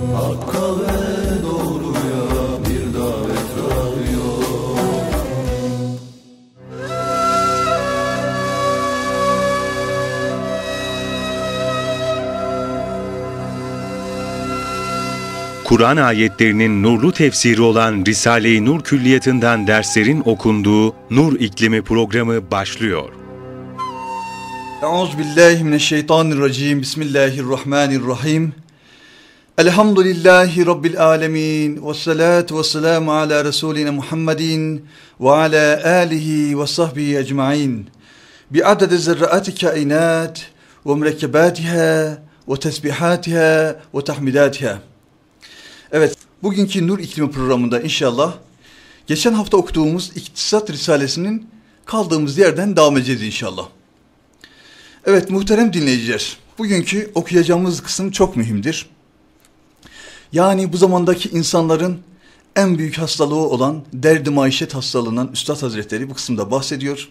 Hakka ve doğruya bir davet Kur'an ayetlerinin nurlu tefsiri olan Risale-i Nur Külliyatı'ndan derslerin okunduğu Nur İklimi programı başlıyor. Euzubillahimineşşeytanirracim. Bismillahirrahmanirrahim. Elhamdülillahi Rabbil alemin ve salatu ve selamu ala Resulina Muhammedin ve ala alihi ve sahbihi ecmain. Bi'adede zerraati kainat ve mürekkebatiha ve tesbihatiha ve tahmidatiha. Evet, bugünkü Nur İklimi programında inşallah geçen hafta okuduğumuz İktisat Risalesi'nin kaldığımız yerden devam edeceğiz inşallah. Evet muhterem dinleyiciler, bugünkü okuyacağımız kısım çok mühimdir. Yani bu zamandaki insanların en büyük hastalığı olan derdi maişet hastalığından Üstad Hazretleri bu kısımda bahsediyor.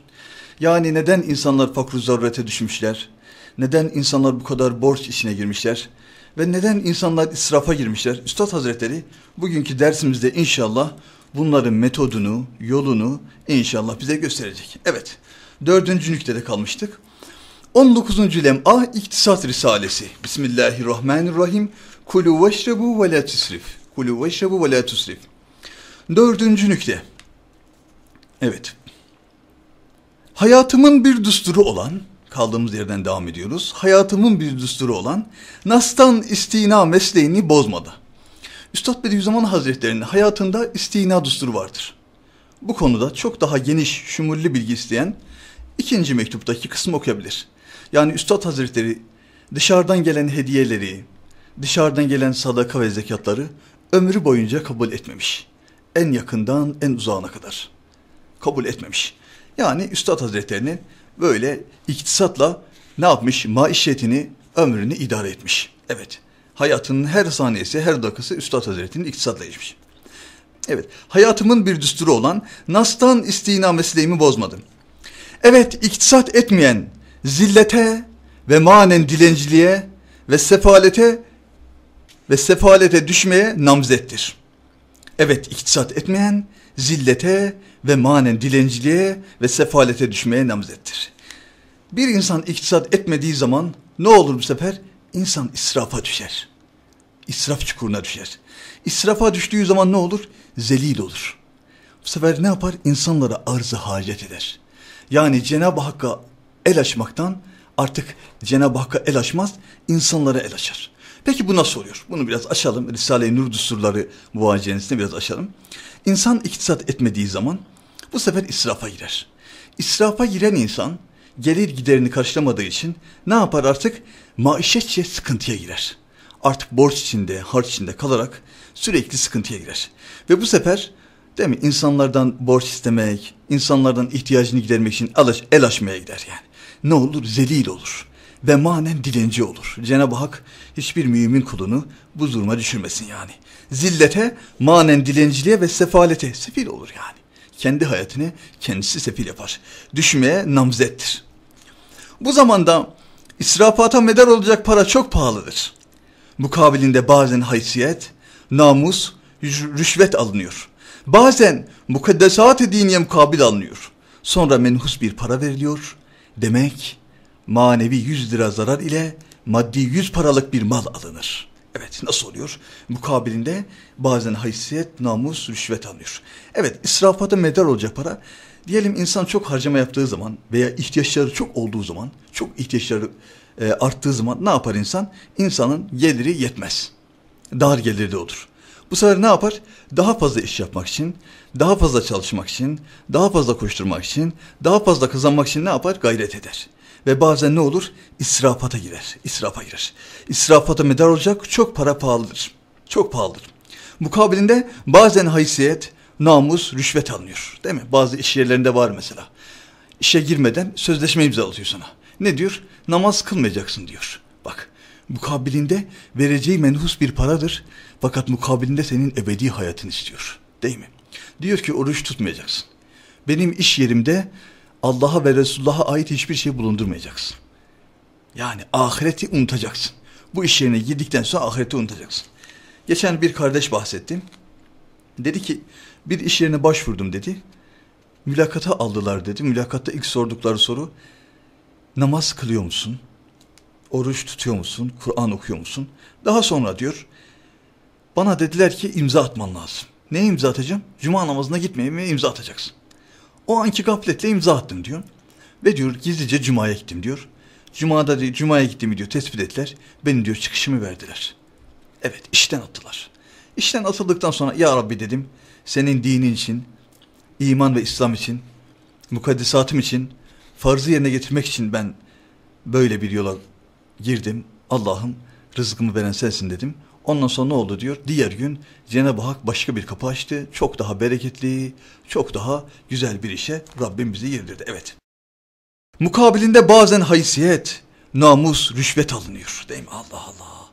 Yani neden insanlar fakru zarurete düşmüşler? Neden insanlar bu kadar borç içine girmişler? Ve neden insanlar israfa girmişler? Üstad Hazretleri bugünkü dersimizde inşallah bunların metodunu, yolunu inşallah bize gösterecek. Evet, dördüncü nüktede kalmıştık. 19. lem'a İktisat Risalesi. Bismillahirrahmanirrahim. Kulu veşrebu ve la tisrif. Kulu veşrebu ve la tisrif. Dördüncü nükte. Evet. Hayatımın bir düsturu olan, kaldığımız yerden devam ediyoruz. Hayatımın bir düsturu olan Nas'tan istina mesleğini bozmadı. Üstad Bediüzzaman Hazretleri'nin hayatında istina düsturu vardır. Bu konuda çok daha geniş, şumurlu bilgi isteyen ikinci mektuptaki kısmı okuyabilir. Yani Üstad Hazretleri dışarıdan gelen hediyeleri, dışarıdan gelen sadaka ve zekatları ömrü boyunca kabul etmemiş. En yakından en uzağına kadar kabul etmemiş. Yani Üstad Hazretlerinin böyle iktisatla ne yapmış? Maişetini, ömrünü idare etmiş. Evet, hayatının her saniyesi, her dakikası Üstad Hazretinin iktisatla geçmiş. Evet, hayatımın bir düsturu olan Nas'tan istina mesleğimi bozmadım. Evet, iktisat etmeyen zillete ve manen dilenciliğe ve sefalete ve sefalete düşmeye namzettir. Evet iktisat etmeyen zillete ve manen dilenciliğe ve sefalete düşmeye namzettir. Bir insan iktisat etmediği zaman ne olur bu sefer? İnsan israfa düşer. İsraf çukuruna düşer. İsrafa düştüğü zaman ne olur? Zelil olur. Bu sefer ne yapar? İnsanlara arzı hacet eder. Yani Cenab-ı Hakk'a el açmaktan artık Cenab-ı Hakk'a el açmaz, insanlara el açar. Peki bu nasıl oluyor? Bunu biraz açalım. Risale-i Nur Düsturları muvacenesini biraz açalım. İnsan iktisat etmediği zaman bu sefer israfa girer. İsrafa giren insan gelir giderini karşılamadığı için ne yapar artık? Maişetçe sıkıntıya girer. Artık borç içinde, harç içinde kalarak sürekli sıkıntıya girer. Ve bu sefer değil mi? İnsanlardan borç istemek, insanlardan ihtiyacını gidermek için el, el açmaya gider yani. Ne olur? Zelil olur ve manen dilenci olur. Cenab-ı Hak hiçbir mümin kulunu bu duruma düşürmesin yani. Zillete, manen dilenciliğe ve sefalete sefil olur yani. Kendi hayatını kendisi sefil yapar. Düşmeye namzettir. Bu zamanda israfata medar olacak para çok pahalıdır. Mukabilinde bazen haysiyet, namus, rüşvet alınıyor. Bazen mukaddesat-ı diniye mukabil alınıyor. Sonra menhus bir para veriliyor. Demek manevi 100 lira zarar ile maddi 100 paralık bir mal alınır. Evet nasıl oluyor? Mukabilinde bazen haysiyet, namus, rüşvet alınıyor. Evet israfata medar olacak para. Diyelim insan çok harcama yaptığı zaman veya ihtiyaçları çok olduğu zaman, çok ihtiyaçları e, arttığı zaman ne yapar insan? İnsanın geliri yetmez. Dar gelirli olur. Bu sefer ne yapar? Daha fazla iş yapmak için, daha fazla çalışmak için, daha fazla koşturmak için, daha fazla kazanmak için ne yapar? Gayret eder. Ve bazen ne olur? İsrafata girer. İsrafa girer. İsrafata medar olacak çok para pahalıdır. Çok pahalıdır. Mukabilinde bazen haysiyet, namus, rüşvet alınıyor. Değil mi? Bazı iş yerlerinde var mesela. İşe girmeden sözleşme imzalatıyor sana. Ne diyor? Namaz kılmayacaksın diyor. Bak mukabilinde vereceği menhus bir paradır. Fakat mukabilinde senin ebedi hayatını istiyor. Değil mi? Diyor ki oruç tutmayacaksın. Benim iş yerimde Allah'a ve Resulullah'a ait hiçbir şey bulundurmayacaksın. Yani ahireti unutacaksın. Bu iş yerine girdikten sonra ahireti unutacaksın. Geçen bir kardeş bahsettim. Dedi ki bir iş yerine başvurdum dedi. Mülakata aldılar dedi. Mülakatta ilk sordukları soru namaz kılıyor musun? Oruç tutuyor musun? Kur'an okuyor musun? Daha sonra diyor bana dediler ki imza atman lazım. Ne imza atacağım? Cuma namazına gitmeye mi imza atacaksın? O anki gafletle imza attım diyor. Ve diyor gizlice Cuma'ya gittim diyor. Cuma'da diyor, Cuma'ya gittim diyor tespit ettiler. Beni diyor çıkışımı verdiler. Evet işten attılar. İşten atıldıktan sonra ya Rabbi dedim senin dinin için, iman ve İslam için, mukaddesatım için, farzı yerine getirmek için ben böyle bir yola girdim. Allah'ım rızkımı veren sensin dedim. Ondan sonra ne oldu diyor. Diğer gün Cenab-ı Hak başka bir kapı açtı. Çok daha bereketli, çok daha güzel bir işe Rabbim bizi girdirdi. Evet. Mukabilinde bazen haysiyet, namus, rüşvet alınıyor. Değil mi? Allah Allah.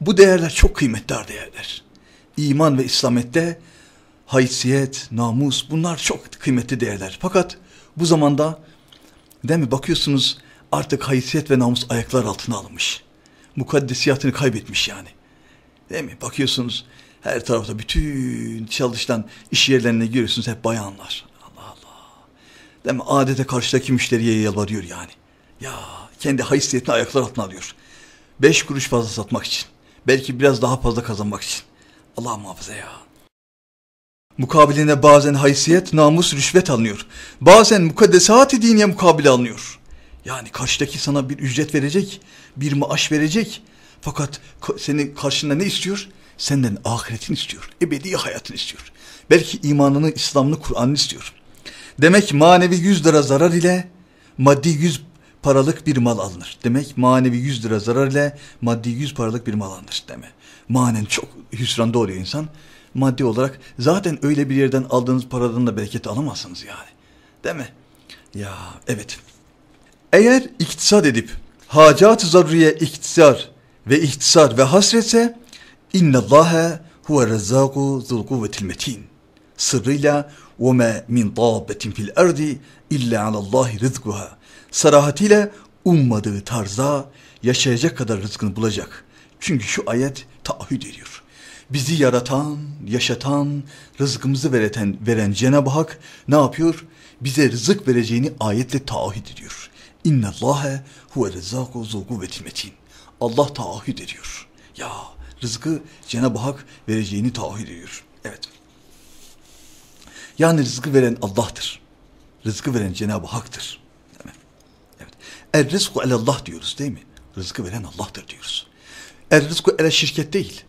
Bu değerler çok kıymetli değerler. İman ve İslamette haysiyet, namus bunlar çok kıymetli değerler. Fakat bu zamanda değil mi bakıyorsunuz artık haysiyet ve namus ayaklar altına alınmış. Mukaddesiyatını kaybetmiş yani. Değil mi? Bakıyorsunuz her tarafta bütün çalışan iş yerlerine giriyorsunuz hep bayanlar. Allah Allah. Değil mi? Adete karşıdaki müşteriye yalvarıyor yani. Ya kendi haysiyetini ayaklar altına alıyor. Beş kuruş fazla satmak için. Belki biraz daha fazla kazanmak için. Allah muhafaza ya. Mukabilinde bazen haysiyet, namus, rüşvet alınıyor. Bazen mukaddesat-ı diniye mukabil alınıyor. Yani karşıdaki sana bir ücret verecek, bir maaş verecek fakat senin karşında ne istiyor? Senden ahiretini istiyor. Ebedi hayatını istiyor. Belki imanını, İslam'ını, Kur'an'ını istiyor. Demek manevi 100 lira zarar ile maddi 100 paralık bir mal alınır. Demek manevi 100 lira zarar ile maddi 100 paralık bir mal alınır deme. Manen çok hüsranda oluyor insan. Maddi olarak zaten öyle bir yerden aldığınız paradan da bereket alamazsınız yani. Değil mi? Ya evet. Eğer iktisat edip hacat-ı zaruriye iktisar ve ihtisar ve hasretse inna Allahe huve rezzaku zul kuvvetil metin sırrıyla ve me min dabbetin fil erdi illa alallahi rızkuha sarahatiyle ummadığı tarza yaşayacak kadar rızkını bulacak. Çünkü şu ayet taahhüt ediyor. Bizi yaratan, yaşatan, rızkımızı vereten, veren Cenab-ı Hak ne yapıyor? Bize rızık vereceğini ayetle taahhüt ediyor. Allah'e, huve rezzâku zû kuvvetil metin. Allah taahhüt ediyor. Ya rızkı Cenab-ı Hak vereceğini taahhüt ediyor. Evet. Yani rızkı veren Allah'tır. Rızkı veren Cenab-ı Hak'tır. Evet. evet. Er el rızku el Allah diyoruz değil mi? Rızkı veren Allah'tır diyoruz. El er rızku el şirket değil.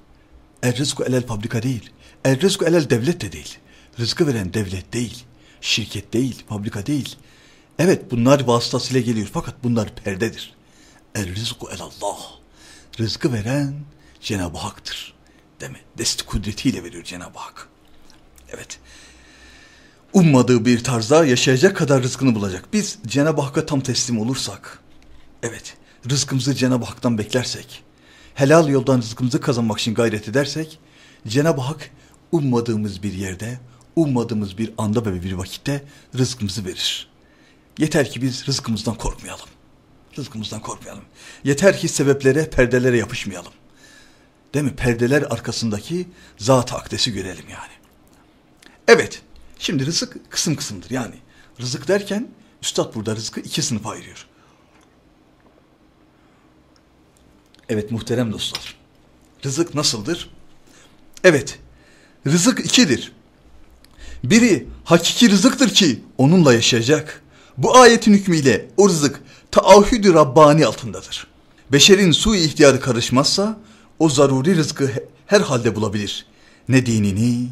El rızku el fabrika değil. El rızku el devlet de değil. Rızkı veren devlet değil. Şirket değil, fabrika değil. Evet bunlar vasıtasıyla geliyor fakat bunlar perdedir. El er rızku el Allah rızkı veren Cenab-ı Hak'tır. Değil mi? Dest kudretiyle veriyor Cenab-ı Hak. Evet. Ummadığı bir tarzda yaşayacak kadar rızkını bulacak. Biz Cenab-ı Hakk'a tam teslim olursak, evet, rızkımızı Cenab-ı Hak'tan beklersek, helal yoldan rızkımızı kazanmak için gayret edersek, Cenab-ı Hak ummadığımız bir yerde, ummadığımız bir anda ve bir vakitte rızkımızı verir. Yeter ki biz rızkımızdan korkmayalım. Rızkımızdan korkmayalım. Yeter ki sebeplere, perdelere yapışmayalım. Değil mi? Perdeler arkasındaki zat-ı akdesi görelim yani. Evet, şimdi rızık kısım kısımdır. Yani rızık derken üstad burada rızkı iki sınıfa ayırıyor. Evet muhterem dostlar. Rızık nasıldır? Evet, rızık ikidir. Biri hakiki rızıktır ki onunla yaşayacak. Bu ayetin hükmüyle o rızık taahhüdü Rabbani altındadır. Beşerin su ihtiyarı karışmazsa o zaruri rızkı her halde bulabilir. Ne dinini,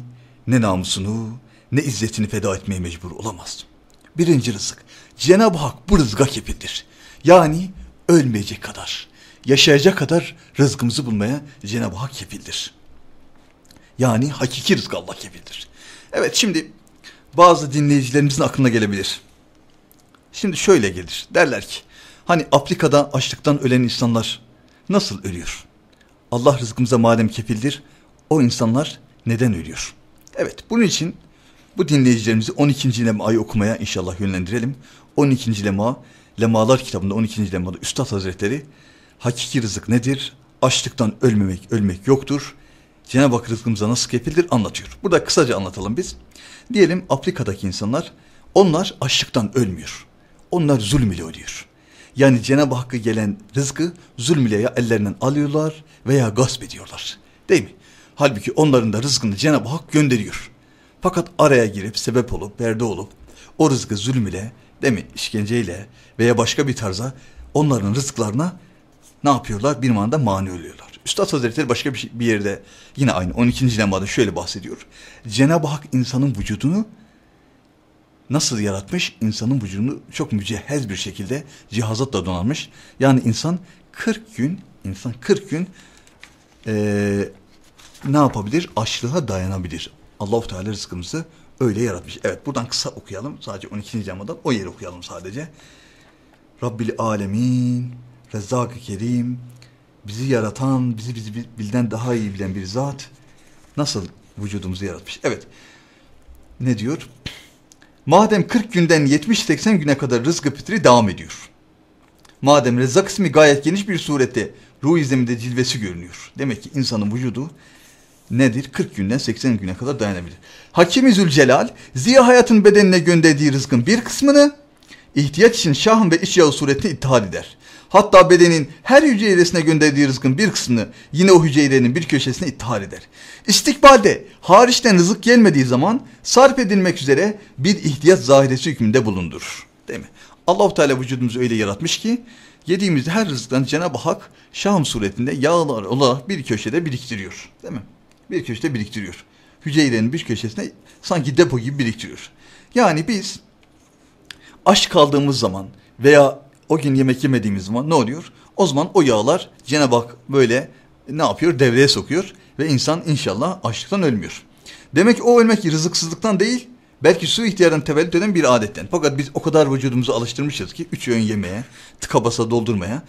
ne namusunu, ne izzetini feda etmeye mecbur olamaz. Birinci rızık. Cenab-ı Hak bu rızka kefildir. Yani ölmeyecek kadar, yaşayacak kadar rızkımızı bulmaya Cenab-ı Hak kefildir. Yani hakiki rızk Allah kefildir. Evet şimdi bazı dinleyicilerimizin aklına gelebilir. Şimdi şöyle gelir. Derler ki Hani Afrika'da açlıktan ölen insanlar nasıl ölüyor? Allah rızkımıza madem kefildir o insanlar neden ölüyor? Evet bunun için bu dinleyicilerimizi 12. lemayı okumaya inşallah yönlendirelim. 12. lema Lemalar kitabında 12. lemada Üstad Hazretleri hakiki rızık nedir? Açlıktan ölmemek, ölmek yoktur. Cenab-ı Hak rızkımıza nasıl kefildir anlatıyor. Burada kısaca anlatalım biz. Diyelim Afrika'daki insanlar onlar açlıktan ölmüyor. Onlar zulüm ile ölüyor. Yani Cenab-ı Hakk'a gelen rızkı zulm ile ya ellerinden alıyorlar veya gasp ediyorlar. Değil mi? Halbuki onların da rızkını Cenab-ı Hak gönderiyor. Fakat araya girip sebep olup perde olup o rızkı zulm ile değil mi İşkenceyle veya başka bir tarza onların rızklarına ne yapıyorlar? Bir manada mani oluyorlar. Üstad Hazretleri başka bir, şey, bir yerde yine aynı 12. lemada şöyle bahsediyor. Cenab-ı Hak insanın vücudunu nasıl yaratmış? İnsanın vücudunu çok mücehhez bir şekilde cihazatla donanmış. Yani insan 40 gün, insan 40 gün ee, ne yapabilir? Açlığa dayanabilir. Allah Allahu Teala rızkımızı öyle yaratmış. Evet buradan kısa okuyalım. Sadece 12. camadan o yeri okuyalım sadece. Rabbil alemin, Rezzak-ı Kerim, bizi yaratan, bizi bizi bilden daha iyi bilen bir zat nasıl vücudumuzu yaratmış. Evet. Ne diyor? Madem 40 günden 70-80 güne kadar rızkı fitri devam ediyor. Madem rızak ismi gayet geniş bir surette ruh izleminde cilvesi görünüyor. Demek ki insanın vücudu nedir? 40 günden 80 güne kadar dayanabilir. Hakimi Zülcelal, ziya hayatın bedenine gönderdiği rızkın bir kısmını ihtiyaç için şahın ve işyağı suretine ittihad eder. Hatta bedenin her hücresine gönderdiği rızkın bir kısmını yine o hücrelerin bir köşesine ittihar eder. İstikbalde hariçten rızık gelmediği zaman sarf edilmek üzere bir ihtiyaç zahiresi hükmünde bulundur. Değil mi? Allahu Teala vücudumuzu öyle yaratmış ki yediğimiz her rızıktan Cenab-ı Hak şam suretinde yağlar olarak bir köşede biriktiriyor. Değil mi? Bir köşede biriktiriyor. Hücrelerin bir köşesine sanki depo gibi biriktiriyor. Yani biz aç kaldığımız zaman veya o gün yemek yemediğimiz zaman ne oluyor? O zaman o yağlar Cenab-ı Hak böyle ne yapıyor? Devreye sokuyor ve insan inşallah açlıktan ölmüyor. Demek o ölmek rızıksızlıktan değil, belki su ihtiyarından tevellüt eden bir adetten. Fakat biz o kadar vücudumuzu alıştırmışız ki üç öğün yemeye, tıka basa doldurmaya.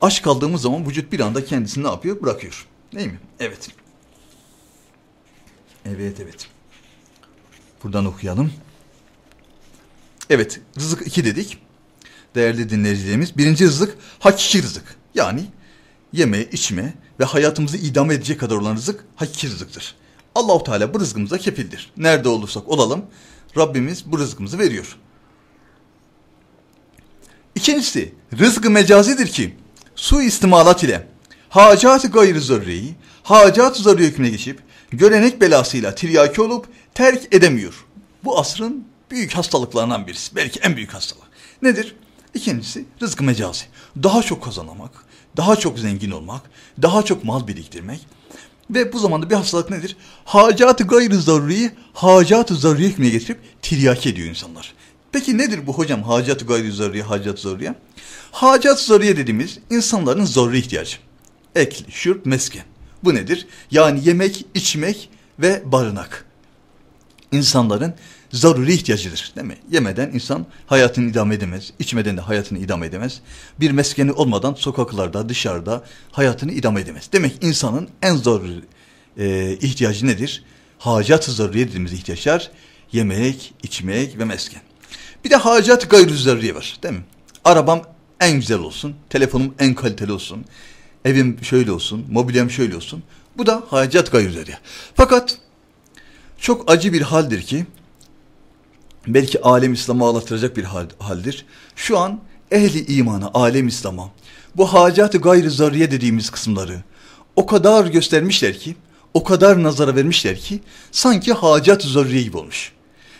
Aç kaldığımız zaman vücut bir anda kendisini ne yapıyor? Bırakıyor. Değil mi? Evet. Evet, evet. Buradan okuyalım. Evet, rızık iki dedik değerli dinleyicilerimiz. Birinci rızık hakiki rızık. Yani yeme, içme ve hayatımızı idame edecek kadar olan rızık hakiki rızıktır. Allahu Teala bu rızkımıza kefildir. Nerede olursak olalım Rabbimiz bu rızkımızı veriyor. İkincisi rızkı mecazidir ki su istimalat ile hacat-ı gayr-ı zarreyi, hacat-ı zarre hükmüne geçip görenek belasıyla tiryaki olup terk edemiyor. Bu asrın büyük hastalıklarından birisi. Belki en büyük hastalık. Nedir? İkincisi rızkı mecazi. Daha çok kazanmak, daha çok zengin olmak, daha çok mal biriktirmek. Ve bu zamanda bir hastalık nedir? Hacat-ı gayrı zaruriyi hacat-ı zaruriye hükmüne getirip tiryaki ediyor insanlar. Peki nedir bu hocam hacat-ı gayrı zaruriye, hacat zaruriye? Hacat zaruriye dediğimiz insanların zaruri ihtiyacı. Ekli, şürp, mesken. Bu nedir? Yani yemek, içmek ve barınak. İnsanların zaruri ihtiyacıdır değil mi? Yemeden insan hayatını idam edemez, içmeden de hayatını idam edemez. Bir meskeni olmadan sokaklarda, dışarıda hayatını idam edemez. Demek insanın en zor e, ihtiyacı nedir? Hacat-ı zaruriye dediğimiz ihtiyaçlar yemek, içmek ve mesken. Bir de hacat gayrı zaruriye var değil mi? Arabam en güzel olsun, telefonum en kaliteli olsun, evim şöyle olsun, mobilyam şöyle olsun. Bu da hacat gayrı zaruriye. Fakat çok acı bir haldir ki belki alem İslam'a ağlatacak bir hal, haldir. Şu an ehli imana, alem İslam'a bu hacat-ı gayri zarriye dediğimiz kısımları o kadar göstermişler ki, o kadar nazara vermişler ki sanki hacat-ı zarriye gibi olmuş.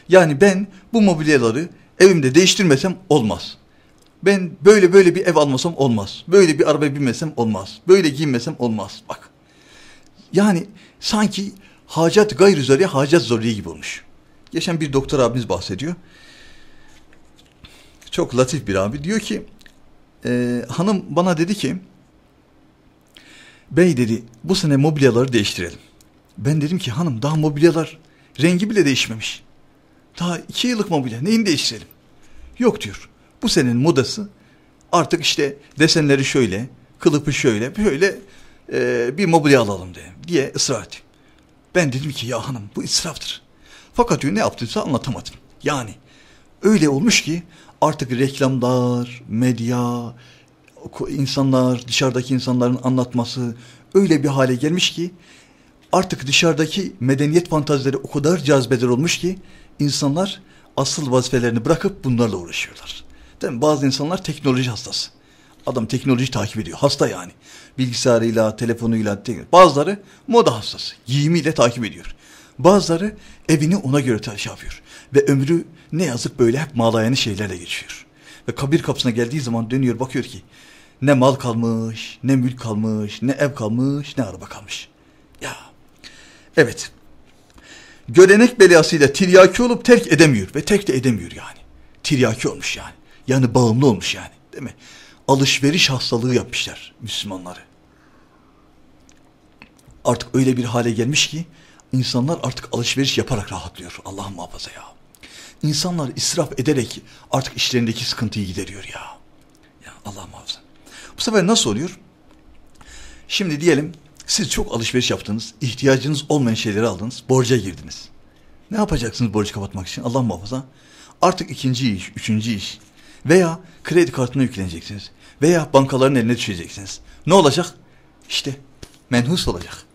Yani ben bu mobilyaları evimde değiştirmesem olmaz. Ben böyle böyle bir ev almasam olmaz. Böyle bir arabaya binmesem olmaz. Böyle giyinmesem olmaz. Bak. Yani sanki hacat gayri zarriye hacat zorluğu gibi olmuş. Geçen bir doktor abimiz bahsediyor. Çok latif bir abi. Diyor ki e, hanım bana dedi ki bey dedi bu sene mobilyaları değiştirelim. Ben dedim ki hanım daha mobilyalar rengi bile değişmemiş. Daha iki yıllık mobilya neyini değiştirelim? Yok diyor. Bu senin modası artık işte desenleri şöyle, kılıfı şöyle, böyle e, bir mobilya alalım diye, diye ısrar ettim. Ben dedim ki ya hanım bu israftır. Fakat diyor ne yaptıysa anlatamadım. Yani öyle olmuş ki artık reklamlar, medya, insanlar, dışarıdaki insanların anlatması öyle bir hale gelmiş ki artık dışarıdaki medeniyet fantazileri o kadar cazbeder olmuş ki insanlar asıl vazifelerini bırakıp bunlarla uğraşıyorlar. Değil mi? Bazı insanlar teknoloji hastası. Adam teknoloji takip ediyor. Hasta yani. Bilgisayarıyla, telefonuyla. Bazıları moda hastası. Giyimiyle takip ediyor. Bazıları evini ona göre tercih şey yapıyor. Ve ömrü ne yazık böyle hep malayanı şeylerle geçiyor. Ve kabir kapısına geldiği zaman dönüyor bakıyor ki ne mal kalmış, ne mülk kalmış, ne ev kalmış, ne araba kalmış. Ya. Evet. Görenek belasıyla tiryaki olup terk edemiyor ve terk de edemiyor yani. Tiryaki olmuş yani. Yani bağımlı olmuş yani. Değil mi? Alışveriş hastalığı yapmışlar Müslümanları. Artık öyle bir hale gelmiş ki İnsanlar artık alışveriş yaparak rahatlıyor. Allah muhafaza ya. İnsanlar israf ederek artık işlerindeki sıkıntıyı gideriyor ya. Ya Allah muhafaza. Bu sefer nasıl oluyor? Şimdi diyelim siz çok alışveriş yaptınız, ihtiyacınız olmayan şeyleri aldınız, borca girdiniz. Ne yapacaksınız borcu kapatmak için? Allah muhafaza. Artık ikinci iş, üçüncü iş veya kredi kartına yükleneceksiniz veya bankaların eline düşeceksiniz. Ne olacak? İşte menhus olacak.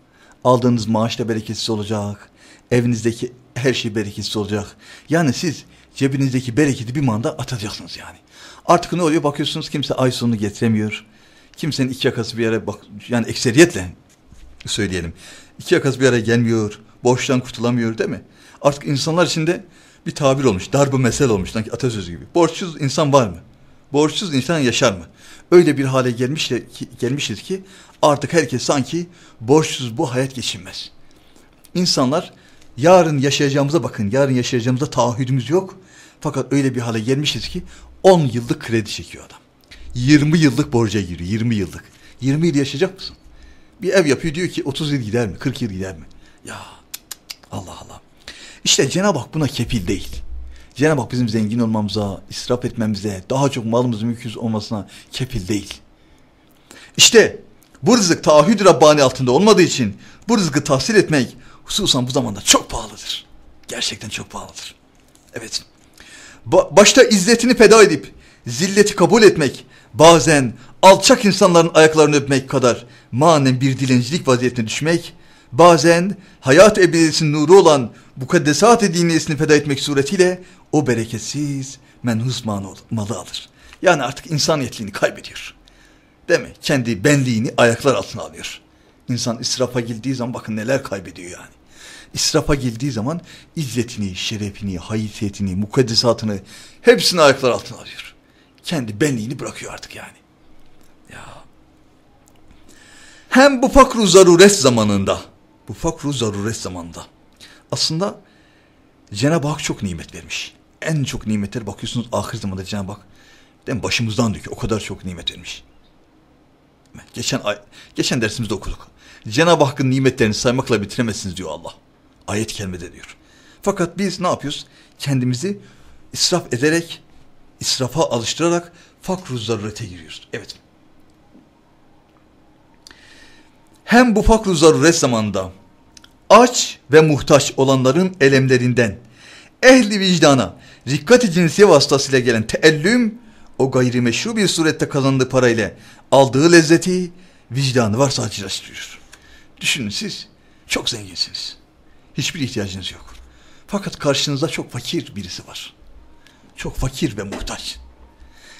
Aldığınız maaş da bereketsiz olacak. Evinizdeki her şey bereketsiz olacak. Yani siz cebinizdeki bereketi bir manda atacaksınız yani. Artık ne oluyor bakıyorsunuz kimse ay sonunu getiremiyor. Kimsenin iki yakası bir yere bak yani ekseriyetle söyleyelim. İki yakası bir yere gelmiyor. Borçtan kurtulamıyor değil mi? Artık insanlar içinde bir tabir olmuş. Darbu mesel olmuş. Sanki atasözü gibi. Borçsuz insan var mı? Borçsuz insan yaşar mı? Öyle bir hale gelmiş ki, gelmişiz ki artık herkes sanki borçsuz bu hayat geçinmez. İnsanlar yarın yaşayacağımıza bakın. Yarın yaşayacağımıza taahhüdümüz yok. Fakat öyle bir hale gelmişiz ki 10 yıllık kredi çekiyor adam. 20 yıllık borca giriyor. 20 yıllık. 20 yıl yaşayacak mısın? Bir ev yapıyor diyor ki 30 yıl gider mi? 40 yıl gider mi? Ya Allah Allah. İşte Cenab-ı Hak buna kefil değil. Cenab-ı Hak bizim zengin olmamıza, israf etmemize, daha çok malımız mülkümüz olmasına kefil değil. İşte bu rızık taahhüd Rabbani altında olmadığı için bu rızkı tahsil etmek hususan bu zamanda çok pahalıdır. Gerçekten çok pahalıdır. Evet. Ba başta izzetini feda edip zilleti kabul etmek bazen alçak insanların ayaklarını öpmek kadar manen bir dilencilik vaziyetine düşmek bazen hayat ebediyesinin nuru olan mukaddesat-ı diniyesini feda etmek suretiyle o bereketsiz menhus malı alır. Yani artık insaniyetliğini kaybediyor. Değil mi? Kendi benliğini ayaklar altına alıyor. İnsan israfa girdiği zaman bakın neler kaybediyor yani. İsrafa girdiği zaman izzetini, şerefini, haysiyetini, mukaddesatını hepsini ayaklar altına alıyor. Kendi benliğini bırakıyor artık yani. Ya. Hem bu fakru zaruret zamanında, bu fakru zaruret zamanında aslında Cenab-ı Hak çok nimet vermiş. En çok nimetler bakıyorsunuz ahir zamanda Cenab-ı Hak değil mi? başımızdan döküyor. O kadar çok nimet vermiş. Geçen ay, geçen dersimizde okuduk. Cenab-ı Hakk'ın nimetlerini saymakla bitiremezsiniz diyor Allah. Ayet kelimede diyor. Fakat biz ne yapıyoruz? Kendimizi israf ederek, israfa alıştırarak fakru zarurete giriyoruz. Evet. Hem bu fakru zaruret zamanında aç ve muhtaç olanların elemlerinden ehli vicdana rikkat cinsi vasıtasıyla gelen teellüm o gayrimeşru bir surette kazandığı parayla aldığı lezzeti vicdanı varsa acılaştırıyor. Düşünün siz çok zenginsiniz. Hiçbir ihtiyacınız yok. Fakat karşınızda çok fakir birisi var. Çok fakir ve muhtaç.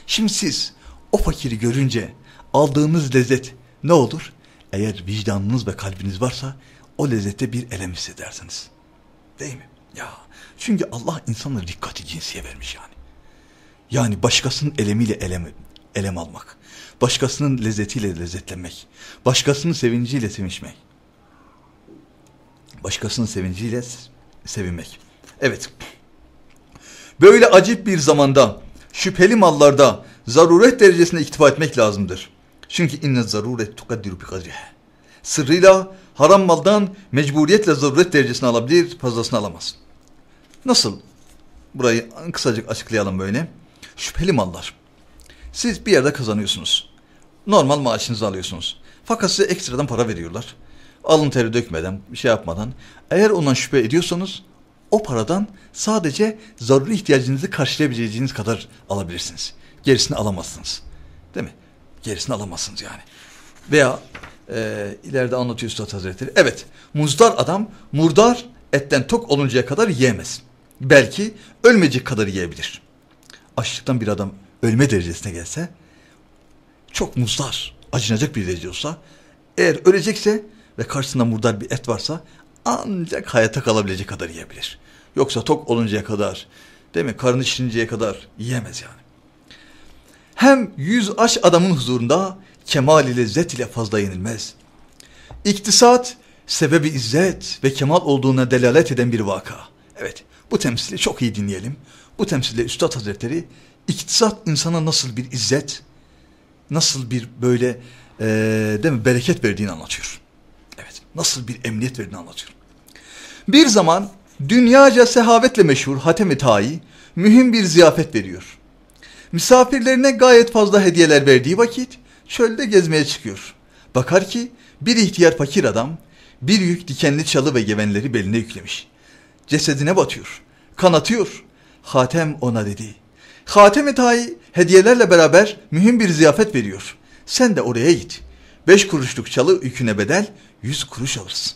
Şimdi siz o fakiri görünce aldığınız lezzet ne olur? Eğer vicdanınız ve kalbiniz varsa o lezzete bir elem hissedersiniz. Değil mi? Ya çünkü Allah insanın dikkati cinsiye vermiş yani. Yani başkasının elemiyle elem, elem almak. Başkasının lezzetiyle lezzetlenmek. Başkasının sevinciyle sevinçmek. Başkasının sevinciyle sevinmek. Evet. Böyle acip bir zamanda şüpheli mallarda zaruret derecesine iktifa etmek lazımdır. Çünkü inne zaruret tukaddiru bi kadrihe. Sırrıyla haram maldan mecburiyetle zaruret derecesini alabilir, fazlasını alamaz. Nasıl? Burayı kısacık açıklayalım böyle. Şüpheli mallar. Siz bir yerde kazanıyorsunuz. Normal maaşınızı alıyorsunuz. Fakat size ekstradan para veriyorlar. Alın teri dökmeden, bir şey yapmadan. Eğer ondan şüphe ediyorsanız o paradan sadece zaruri ihtiyacınızı karşılayabileceğiniz kadar alabilirsiniz. Gerisini alamazsınız. Değil mi? Gerisini alamazsınız yani. Veya e, ileride anlatıyor Üstad Hazretleri. Evet muzdar adam murdar etten tok oluncaya kadar yiyemez. Belki ölmeyecek kadar yiyebilir. Açlıktan bir adam ölme derecesine gelse çok muzdar, acınacak bir derece olsa eğer ölecekse ve karşısında murdar bir et varsa ancak hayata kalabilecek kadar yiyebilir. Yoksa tok oluncaya kadar değil mi karnı şişinceye kadar yiyemez yani. Hem yüz aç adamın huzurunda kemal ile zet ile fazla yenilmez. İktisat, sebebi izzet ve kemal olduğuna delalet eden bir vaka. Evet, bu temsili çok iyi dinleyelim. Bu temsilde Üstad Hazretleri, iktisat insana nasıl bir izzet, nasıl bir böyle e, değil mi, bereket verdiğini anlatıyor. Evet, nasıl bir emniyet verdiğini anlatıyor. Bir zaman dünyaca sehavetle meşhur Hatem-i Tayi, mühim bir ziyafet veriyor. Misafirlerine gayet fazla hediyeler verdiği vakit çölde gezmeye çıkıyor. Bakar ki bir ihtiyar fakir adam bir yük dikenli çalı ve gevenleri beline yüklemiş. Cesedine batıyor, kanatıyor. Hatem ona dedi. Hatem-i hediyelerle beraber mühim bir ziyafet veriyor. Sen de oraya git. Beş kuruşluk çalı yüküne bedel yüz kuruş alırsın.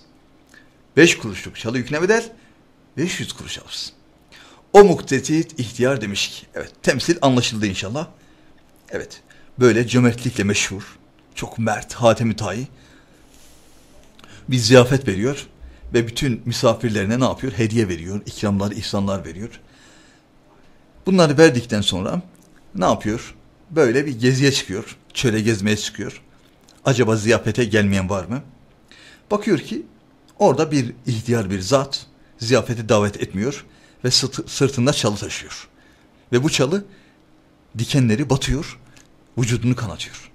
Beş kuruşluk çalı yüküne bedel beş yüz kuruş alırsın. O muktetit ihtiyar demiş ki. Evet temsil anlaşıldı inşallah. Evet böyle cömertlikle meşhur. Çok mert, Hatem-i tayi. Bir ziyafet veriyor ve bütün misafirlerine ne yapıyor? Hediye veriyor, ikramlar, ihsanlar veriyor. Bunları verdikten sonra ne yapıyor? Böyle bir geziye çıkıyor, çöle gezmeye çıkıyor. Acaba ziyafete gelmeyen var mı? Bakıyor ki orada bir ihtiyar bir zat ziyafeti davet etmiyor ve sırtında çalı taşıyor. Ve bu çalı dikenleri batıyor Vücudunu kan kanatıyor.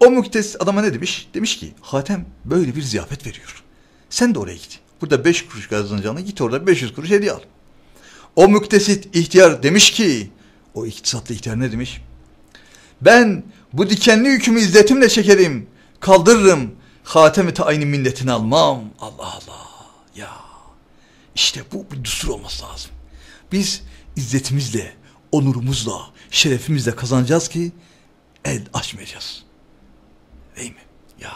O muktes adama ne demiş? Demiş ki Hatem böyle bir ziyafet veriyor. Sen de oraya git. Burada beş kuruş kazanacağına git orada 500 kuruş hediye al. O müktesit ihtiyar demiş ki o iktisatlı ihtiyar ne demiş? Ben bu dikenli yükümü izzetimle çekerim. Kaldırırım. Hatemi tayini minnetini almam. Allah Allah. Ya. İşte bu bir düstur olması lazım. Biz izzetimizle, onurumuzla, şerefimizle kazanacağız ki el açmayacağız. Değil mi? Ya.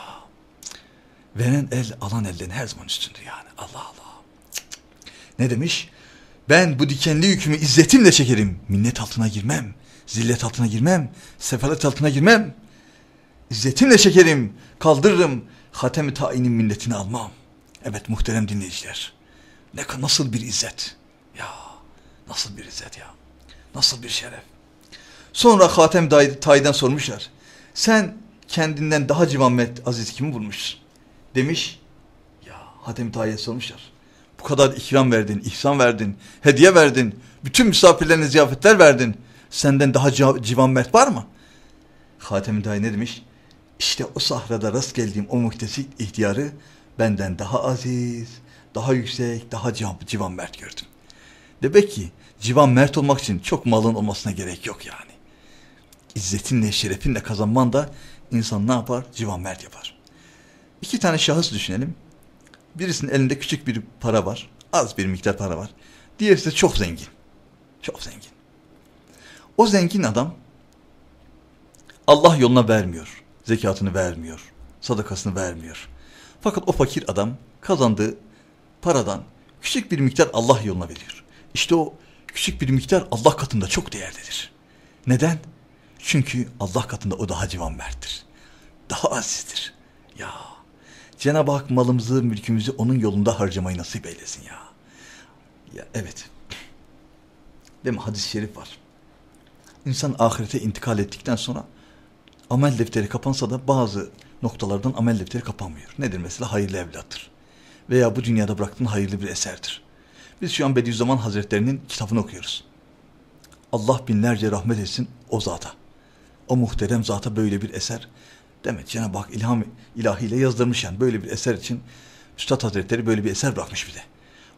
Veren el alan elden her zaman üstündür yani. Allah Allah. Ne demiş? Ben bu dikenli yükümü izzetimle çekerim. Minnet altına girmem. Zillet altına girmem. Sefalet altına girmem. İzzetimle çekerim. Kaldırırım. Hatemi tainin minnetini almam. Evet muhterem dinleyiciler. Ne, nasıl bir izzet. Ya nasıl bir izzet ya. Nasıl bir şeref. Sonra Hatem Tay'dan sormuşlar. Sen kendinden daha civamet aziz kimi bulmuşsun? Demiş. Ya Hatem Tay'e sormuşlar. Bu kadar ikram verdin, ihsan verdin, hediye verdin. Bütün misafirlerine ziyafetler verdin. Senden daha civamet var mı? Hatem Tay ne demiş? İşte o sahrada rast geldiğim o muhtesit ihtiyarı benden daha aziz, daha yüksek, daha civan, civan mert gördüm. Demek ki civan mert olmak için çok malın olmasına gerek yok ya. İzzetinle, şerefinle kazanman da insan ne yapar? Civan mert yapar. İki tane şahıs düşünelim. Birisinin elinde küçük bir para var. Az bir miktar para var. Diğerisi de çok zengin. Çok zengin. O zengin adam Allah yoluna vermiyor. Zekatını vermiyor. Sadakasını vermiyor. Fakat o fakir adam kazandığı paradan küçük bir miktar Allah yoluna veriyor. İşte o küçük bir miktar Allah katında çok değerlidir. Neden? Çünkü Allah katında o daha civanverdir. Daha azizdir. Ya Cenab-ı Hak malımızı, mülkümüzü onun yolunda harcamayı nasip eylesin ya. Ya evet. Değil mi? Hadis-i şerif var. İnsan ahirete intikal ettikten sonra amel defteri kapansa da bazı noktalardan amel defteri kapanmıyor. Nedir mesela? Hayırlı evlattır. Veya bu dünyada bıraktığın hayırlı bir eserdir. Biz şu an Bediüzzaman Hazretlerinin kitabını okuyoruz. Allah binlerce rahmet etsin o zata o muhterem zata böyle bir eser. Demek Cenab-ı Hak ilham ilahiyle yazdırmış yani böyle bir eser için Üstad Hazretleri böyle bir eser bırakmış bir de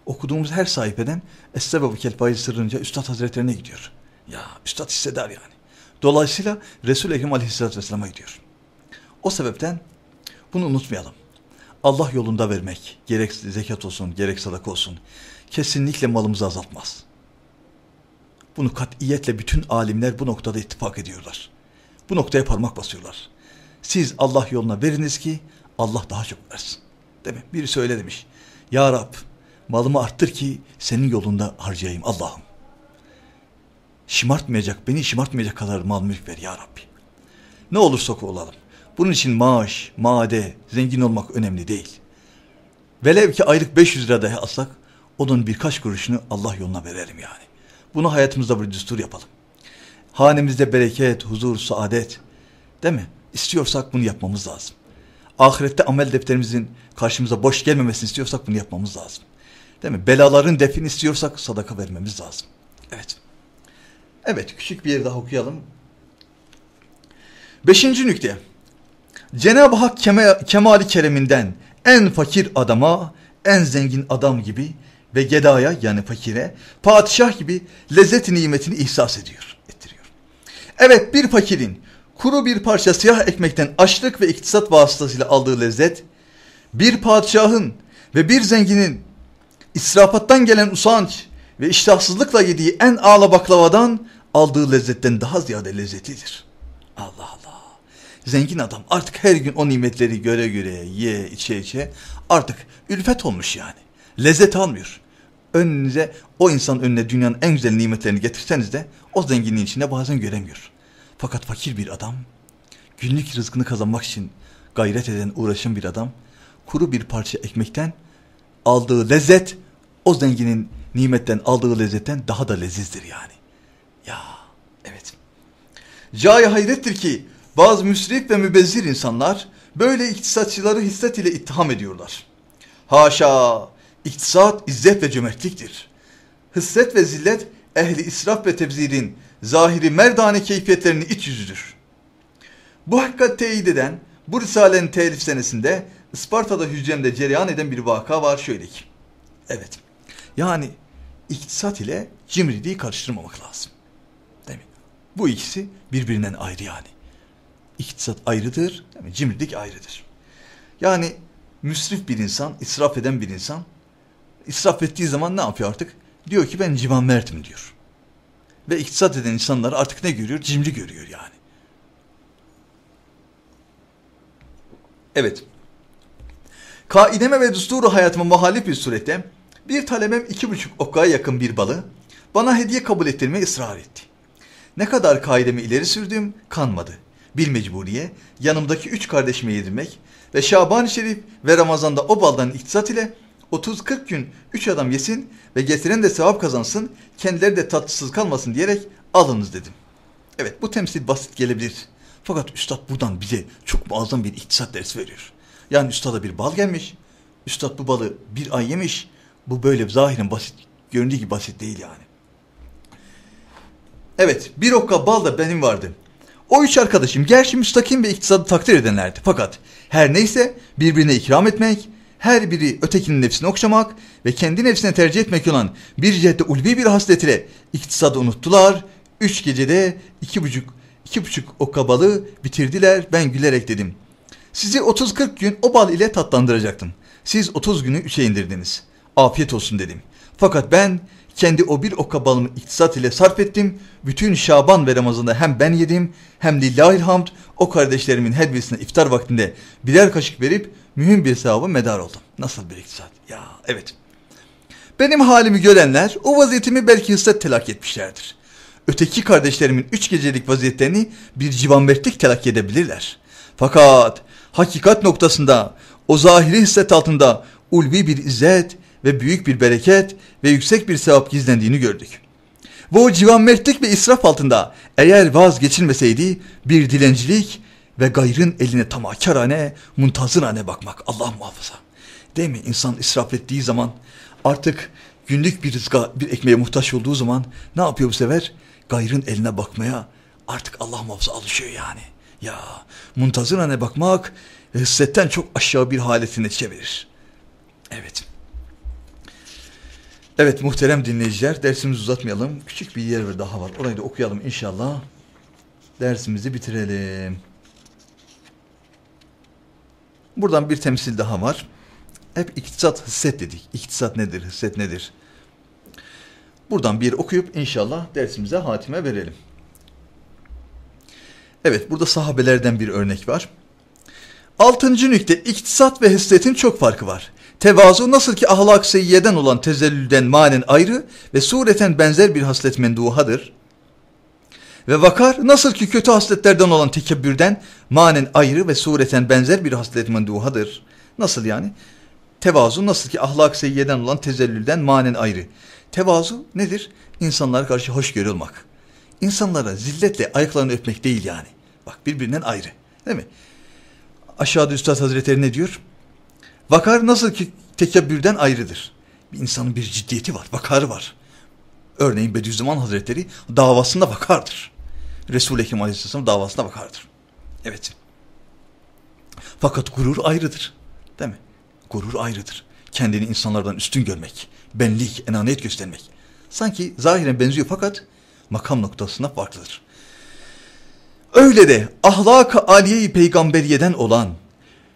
Okuduğumuz her sahipeden Es-Sebebu Kelfaiz sırrınca Üstad Hazretlerine gidiyor. Ya Üstad hisseder yani. Dolayısıyla Resul-i Ekrem Aleyhisselatü Vesselam'a gidiyor. O sebepten bunu unutmayalım. Allah yolunda vermek, gerek zekat olsun, gerek sadaka olsun, kesinlikle malımızı azaltmaz. Bunu katiyetle bütün alimler bu noktada ittifak ediyorlar. Bu noktaya parmak basıyorlar. Siz Allah yoluna veriniz ki Allah daha çok versin. Değil mi? Biri söyle demiş. Ya Rab malımı arttır ki senin yolunda harcayayım Allah'ım. Şımartmayacak, beni şımartmayacak kadar mal mülk ver ya Rabbi. Ne olursak olalım. Bunun için maaş, made, zengin olmak önemli değil. Velev ki aylık 500 lira dahi alsak, onun birkaç kuruşunu Allah yoluna verelim yani. Bunu hayatımızda bir düstur yapalım. Hanemizde bereket, huzur, saadet. Değil mi? İstiyorsak bunu yapmamız lazım. Ahirette amel defterimizin karşımıza boş gelmemesini istiyorsak bunu yapmamız lazım. Değil mi? Belaların defini istiyorsak sadaka vermemiz lazım. Evet. Evet küçük bir yer daha okuyalım. Beşinci nükte. Cenab-ı Hak kema, kemali kereminden en fakir adama, en zengin adam gibi ve gedaya yani fakire, padişah gibi lezzet nimetini ihsas ediyor. Evet bir fakirin kuru bir parça siyah ekmekten açlık ve iktisat vasıtasıyla aldığı lezzet, bir padişahın ve bir zenginin israfattan gelen usanç ve iştahsızlıkla yediği en ağla baklavadan aldığı lezzetten daha ziyade lezzetlidir. Allah Allah. Zengin adam artık her gün o nimetleri göre göre ye içe içe artık ülfet olmuş yani. Lezzet almıyor önünüze o insanın önüne dünyanın en güzel nimetlerini getirseniz de o zenginliğin içinde bazen göremiyor. Fakat fakir bir adam, günlük rızkını kazanmak için gayret eden, uğraşan bir adam, kuru bir parça ekmekten aldığı lezzet, o zenginin nimetten aldığı lezzetten daha da lezizdir yani. Ya, evet. Cahaya hayrettir ki bazı müsrif ve mübezzir insanlar böyle iktisatçıları hisset ile ittiham ediyorlar. Haşa! İktisat, izzet ve cömertliktir. Hısset ve zillet ehli israf ve tebzirin zahiri merdane keyfiyetlerinin iç yüzüdür. Bu hakikati teyit eden bu risalenin telif senesinde Isparta'da hücremde cereyan eden bir vaka var şöyle ki. Evet. Yani iktisat ile cimriliği karıştırmamak lazım. Değil mi? Bu ikisi birbirinden ayrı yani. İktisat ayrıdır, değil mi? cimrilik ayrıdır. Yani müsrif bir insan, israf eden bir insan israf ettiği zaman ne yapıyor artık? Diyor ki ben civan verdim diyor. Ve iktisat eden insanlar artık ne görüyor? Cimri görüyor yani. Evet. Kaideme ve düsturu hayatıma muhalif bir surette bir talebem iki buçuk okkaya yakın bir balı bana hediye kabul ettirme ısrar etti. Ne kadar kaidemi ileri sürdüm kanmadı. Bir mecburiye yanımdaki üç kardeşime yedirmek ve Şaban-ı Şerif ve Ramazan'da o baldan iktisat ile 30-40 gün 3 adam yesin ve getiren de sevap kazansın, kendileri de tatsız kalmasın diyerek alınız dedim. Evet bu temsil basit gelebilir. Fakat üstad buradan bize çok muazzam bir iktisat dersi veriyor. Yani üstada bir bal gelmiş, üstad bu balı bir ay yemiş, bu böyle zahirin basit, göründüğü gibi basit değil yani. Evet bir okka bal da benim vardı. O üç arkadaşım gerçi müstakim ve iktisadı takdir edenlerdi. Fakat her neyse birbirine ikram etmek, her biri ötekinin nefsini okşamak ve kendi nefsine tercih etmek olan bir cihette ulvi bir haslet ile iktisadı unuttular. Üç gecede iki buçuk, iki buçuk o bitirdiler ben gülerek dedim. Sizi 30-40 gün o bal ile tatlandıracaktım. Siz 30 günü 3'e indirdiniz. Afiyet olsun dedim. Fakat ben kendi o bir okabalımı iktisat ile sarf ettim. Bütün Şaban ve Ramazan'da hem ben yedim hem de lahilhamd o kardeşlerimin her birisine iftar vaktinde birer kaşık verip mühim bir hesaba medar oldum. Nasıl bir iktisat? Ya evet. Benim halimi görenler o vaziyetimi belki hisset telak etmişlerdir. Öteki kardeşlerimin üç gecelik vaziyetlerini bir civanbertlik telakki edebilirler. Fakat hakikat noktasında o zahiri hisset altında ulvi bir izzet ve büyük bir bereket ve yüksek bir sevap gizlendiğini gördük. Bu o civanmertlik ve israf altında eğer vazgeçilmeseydi bir dilencilik ve gayrın eline tamakarane, muntazırane bakmak Allah muhafaza. Değil mi? İnsan israf ettiği zaman artık günlük bir rızka, bir ekmeğe muhtaç olduğu zaman ne yapıyor bu sefer? Gayrın eline bakmaya artık Allah muhafaza alışıyor yani. Ya muntazırane bakmak hissetten çok aşağı bir haleti netice verir. Evet. Evet muhterem dinleyiciler dersimizi uzatmayalım. Küçük bir yer daha var. Orayı da okuyalım inşallah. Dersimizi bitirelim. Buradan bir temsil daha var. Hep iktisat hisset dedik. İktisat nedir, hisset nedir? Buradan bir okuyup inşallah dersimize hatime verelim. Evet, burada sahabelerden bir örnek var. Altıncı nükte, iktisat ve hissetin çok farkı var. Tevazu nasıl ki ahlak seyyeden olan tezellülden manen ayrı ve sureten benzer bir haslet menduhadır. Ve vakar nasıl ki kötü hasletlerden olan tekebbürden manen ayrı ve sureten benzer bir haslet menduhadır. Nasıl yani? Tevazu nasıl ki ahlak seyyeden olan tezellülden manen ayrı. Tevazu nedir? İnsanlara karşı hoş görülmek. İnsanlara zilletle ayaklarını öpmek değil yani. Bak birbirinden ayrı. Değil mi? Aşağıda Üstad Hazretleri ne diyor? Vakar nasıl ki tekebbürden ayrıdır. Bir insanın bir ciddiyeti var, vakarı var. Örneğin Bediüzzaman Hazretleri davasında vakardır. Resul-i Ekrem Aleyhisselam davasına bakardır. Evet. Fakat gurur ayrıdır. Değil mi? Gurur ayrıdır. Kendini insanlardan üstün görmek, benlik, enaniyet göstermek. Sanki zahiren benziyor fakat makam noktasında farklıdır. Öyle de ahlak-ı aliye-i peygamberiyeden olan,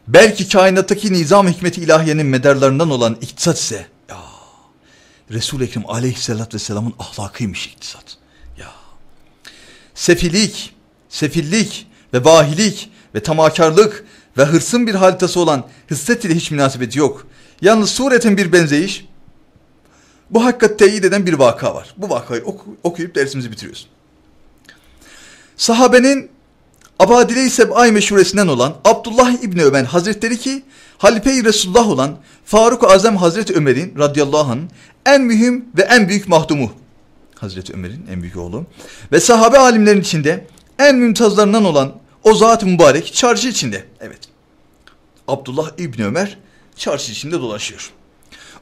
belki kainattaki nizam hikmeti ilahiyenin medarlarından olan iktisat ise, Resul-i Ekrem aleyhissalatü vesselamın ahlakıymış iktisat sefilik, sefillik ve vahilik ve tamakarlık ve hırsın bir halitası olan hisset ile hiç münasebeti yok. Yalnız suretin bir benzeyiş, bu hakikat teyit eden bir vaka var. Bu vakayı oku, okuyup dersimizi bitiriyoruz. Sahabenin Abadile-i Seb'ay meşhuresinden olan Abdullah İbni Ömer Hazretleri ki Halife-i Resulullah olan Faruk-u Azam Hazreti Ömer'in radıyallahu anh'ın en mühim ve en büyük mahdumu Hazreti Ömer'in en büyük oğlu. Ve sahabe alimlerin içinde en mümtazlarından olan o zat mübarek çarşı içinde. Evet. Abdullah İbni Ömer çarşı içinde dolaşıyor.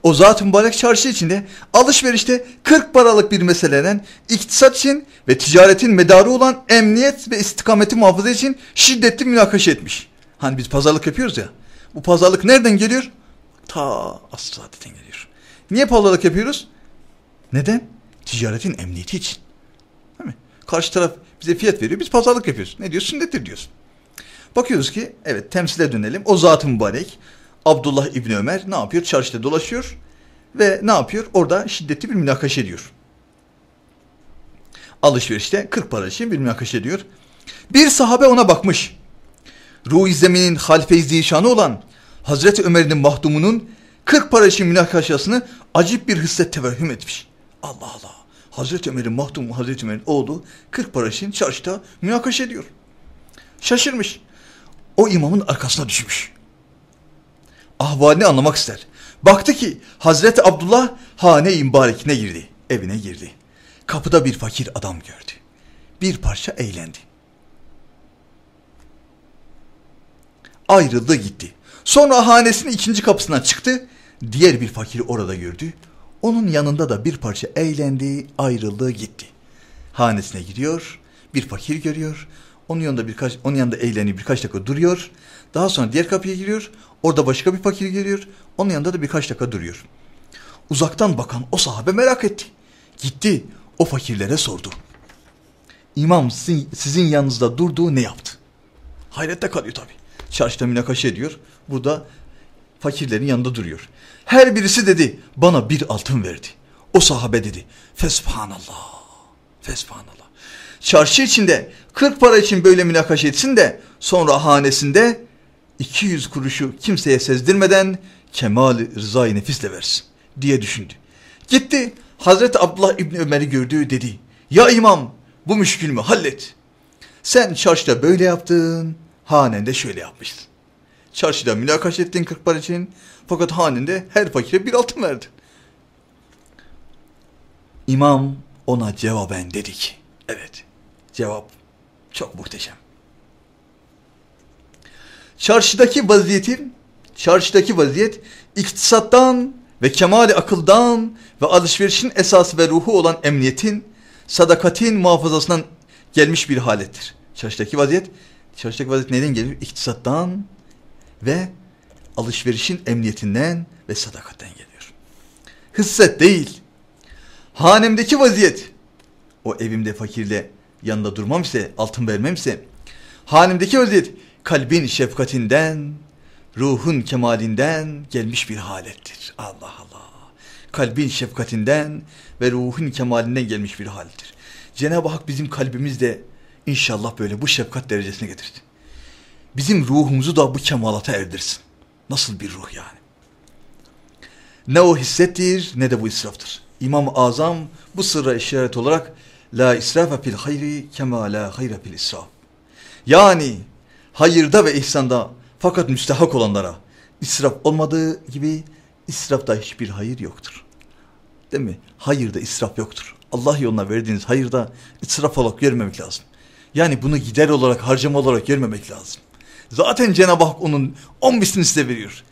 O zat mübarek çarşı içinde alışverişte 40 paralık bir meseleden iktisat için ve ticaretin medarı olan emniyet ve istikameti muhafaza için şiddetli münakaşa etmiş. Hani biz pazarlık yapıyoruz ya. Bu pazarlık nereden geliyor? Ta asıl adeten geliyor. Niye pazarlık yapıyoruz? Neden? Ticaretin emniyeti için. Değil mi? Karşı taraf bize fiyat veriyor. Biz pazarlık yapıyoruz. Ne diyorsun? Sünnettir diyorsun. Bakıyoruz ki evet temsile dönelim. O zat-ı mübarek Abdullah İbni Ömer ne yapıyor? Çarşıda dolaşıyor ve ne yapıyor? Orada şiddetli bir münakaşa ediyor. Alışverişte 40 para için bir münakaşa ediyor. Bir sahabe ona bakmış. Ruh-i Zemin'in halife-i zişanı olan Hazreti Ömer'in mahdumunun 40 para için münakaşasını acip bir hisset tevehhüm etmiş. Allah Allah. Hazreti Ömer'in mahdumu Hazreti Ömer'in oğlu 40 para için çarşıda münakaşa ediyor. Şaşırmış. O imamın arkasına düşmüş. Ahvalini anlamak ister. Baktı ki Hazreti Abdullah hane-i girdi. Evine girdi. Kapıda bir fakir adam gördü. Bir parça eğlendi. Ayrıldı gitti. Sonra hanesinin ikinci kapısından çıktı. Diğer bir fakiri orada gördü. Onun yanında da bir parça eğlendi, ayrıldı, gitti. Hanesine giriyor, bir fakir görüyor. Onun yanında birkaç onun yanında eğleniyor, birkaç dakika duruyor. Daha sonra diğer kapıya giriyor. Orada başka bir fakir geliyor. Onun yanında da birkaç dakika duruyor. Uzaktan bakan o sahabe merak etti. Gitti o fakirlere sordu. İmam sizin, sizin yanınızda durduğu ne yaptı? Hayrette kalıyor tabii. Çarşıda münakaşa ediyor. Burada fakirlerin yanında duruyor. Her birisi dedi bana bir altın verdi. O sahabe dedi fesbhanallah, fesbhanallah. Çarşı içinde 40 para için böyle münakaş etsin de sonra hanesinde 200 kuruşu kimseye sezdirmeden kemal rızayı nefisle versin diye düşündü. Gitti Hazreti Abdullah İbni Ömer'i gördü dedi. Ya imam bu müşkül mü hallet. Sen çarşıda böyle yaptın, hanende şöyle yapmıştın. Çarşıda mülakaş ettin 40 para için. Fakat haninde her fakire bir altın verdin. İmam ona cevaben dedi ki. Evet cevap çok muhteşem. Çarşıdaki vaziyetin, çarşıdaki vaziyet iktisattan ve kemali akıldan ve alışverişin esası ve ruhu olan emniyetin, sadakatin muhafazasından gelmiş bir halettir. Çarşıdaki vaziyet, çarşıdaki vaziyet neden gelir? İktisattan ve alışverişin emniyetinden ve sadakatten geliyor. Hısset değil. Hanemdeki vaziyet. O evimde fakirle yanında durmam ise, altın vermem ise, hanemdeki vaziyet kalbin şefkatinden, ruhun kemalinden gelmiş bir halettir. Allah Allah. Kalbin şefkatinden ve ruhun kemalinden gelmiş bir halettir. Cenab-ı Hak bizim kalbimizde inşallah böyle bu şefkat derecesine getirsin. Bizim ruhumuzu da bu kemalata erdirsin. Nasıl bir ruh yani? Ne o hissettir ne de bu israftır. İmam-ı Azam bu sırra işaret olarak La israfe fil hayri kema la hayre fil israf. Yani hayırda ve ihsanda fakat müstehak olanlara israf olmadığı gibi israfta hiçbir hayır yoktur. Değil mi? Hayırda israf yoktur. Allah yoluna verdiğiniz hayırda israf olarak görmemek lazım. Yani bunu gider olarak, harcama olarak görmemek lazım. Zaten Cenab-ı Hak onun on birisini size veriyor.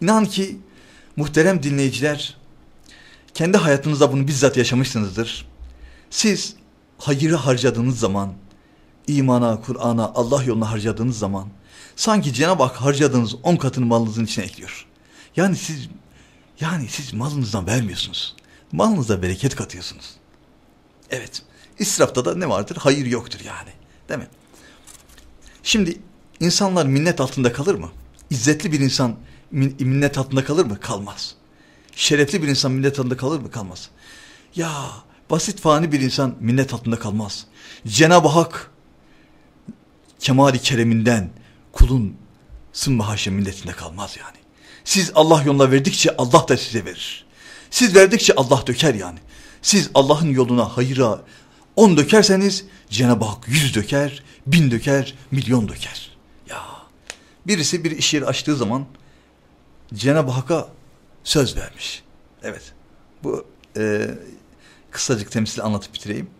İnan ki muhterem dinleyiciler kendi hayatınızda bunu bizzat yaşamışsınızdır. Siz hayırı harcadığınız zaman, imana, Kur'an'a, Allah yoluna harcadığınız zaman sanki Cenab-ı Hak harcadığınız on katını malınızın içine ekliyor. Yani siz yani siz malınızdan vermiyorsunuz. Malınıza bereket katıyorsunuz. Evet. İsrafta da ne vardır? Hayır yoktur yani. Değil mi? Şimdi İnsanlar minnet altında kalır mı? İzzetli bir insan minnet altında kalır mı? Kalmaz. Şerefli bir insan minnet altında kalır mı? Kalmaz. Ya basit fani bir insan minnet altında kalmaz. Cenab-ı Hak kemali kereminden kulun sımmı haşa milletinde kalmaz yani. Siz Allah yoluna verdikçe Allah da size verir. Siz verdikçe Allah döker yani. Siz Allah'ın yoluna hayıra on dökerseniz Cenab-ı Hak yüz döker, bin döker, milyon döker. Birisi bir iş yeri açtığı zaman Cenab-ı Hak'a söz vermiş. Evet. Bu e, kısacık temsil anlatıp bitireyim.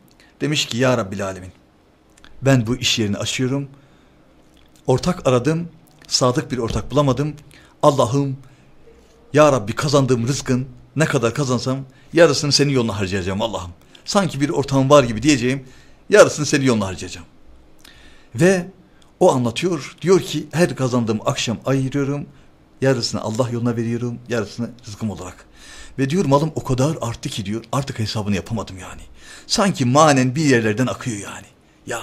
Demiş ki Ya Rabbil Alemin ben bu iş yerini açıyorum. Ortak aradım. Sadık bir ortak bulamadım. Allah'ım Ya Rabbi kazandığım rızkın ne kadar kazansam yarısını senin yoluna harcayacağım Allah'ım. Sanki bir ortağım var gibi diyeceğim. Yarısını senin yoluna harcayacağım. Ve o anlatıyor. Diyor ki her kazandığım akşam ayırıyorum. Yarısını Allah yoluna veriyorum. Yarısını rızkım olarak. Ve diyor malım o kadar arttı ki diyor artık hesabını yapamadım yani. Sanki manen bir yerlerden akıyor yani. Ya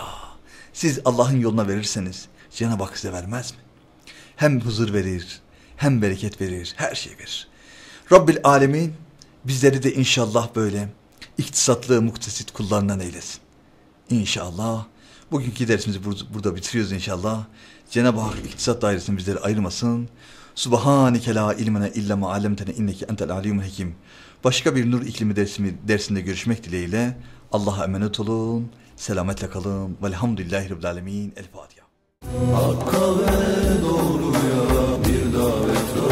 siz Allah'ın yoluna verirseniz Cenab-ı Hak size vermez mi? Hem huzur verir, hem bereket verir, her şey verir. Rabbil Alemin bizleri de inşallah böyle iktisatlı muktesit kullarından eylesin. İnşallah Bugünkü dersimizi burada bitiriyoruz inşallah. Cenab-ı Hak iktisat dairesini bizleri ayırmasın. Subhaneke la ilmene illa ma alemtene inneke entel alimul hekim. Başka bir nur iklimi dersimi, dersinde görüşmek dileğiyle. Allah'a emanet olun. Selametle kalın. Velhamdülillahi Rabbil Alemin. El Fatiha. Hakka ve doğruya bir davet